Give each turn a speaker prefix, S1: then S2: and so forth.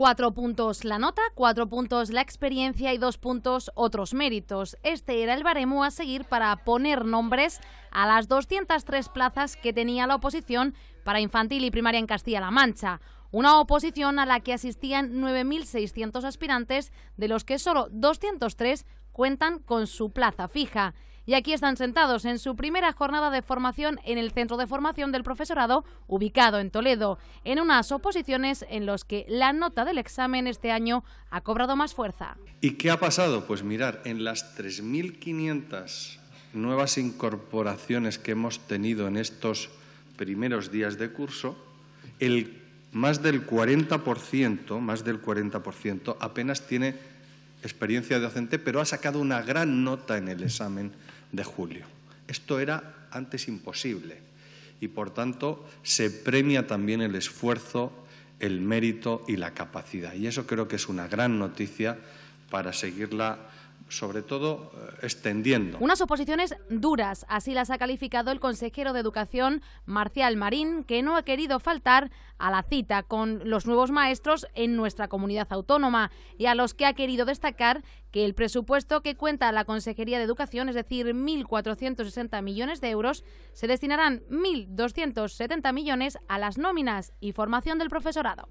S1: Cuatro puntos la nota, cuatro puntos la experiencia y dos puntos otros méritos. Este era el baremo a seguir para poner nombres a las 203 plazas que tenía la oposición para infantil y primaria en Castilla-La Mancha. Una oposición a la que asistían 9.600 aspirantes, de los que solo 203 cuentan con su plaza fija. Y aquí están sentados en su primera jornada de formación en el Centro de Formación del Profesorado, ubicado en Toledo, en unas oposiciones en las que la nota del examen este año ha cobrado más fuerza.
S2: ¿Y qué ha pasado? Pues mirar, en las 3.500 nuevas incorporaciones que hemos tenido en estos primeros días de curso, el más del 40%, más del 40% apenas tiene experiencia docente, pero ha sacado una gran nota en el examen de julio. Esto era antes imposible y, por tanto, se premia también el esfuerzo, el mérito y la capacidad. Y eso creo que es una gran noticia para seguirla sobre todo eh, extendiendo.
S1: Unas oposiciones duras, así las ha calificado el consejero de Educación, Marcial Marín, que no ha querido faltar a la cita con los nuevos maestros en nuestra comunidad autónoma y a los que ha querido destacar que el presupuesto que cuenta la Consejería de Educación, es decir, 1.460 millones de euros, se destinarán 1.270 millones a las nóminas y formación del profesorado.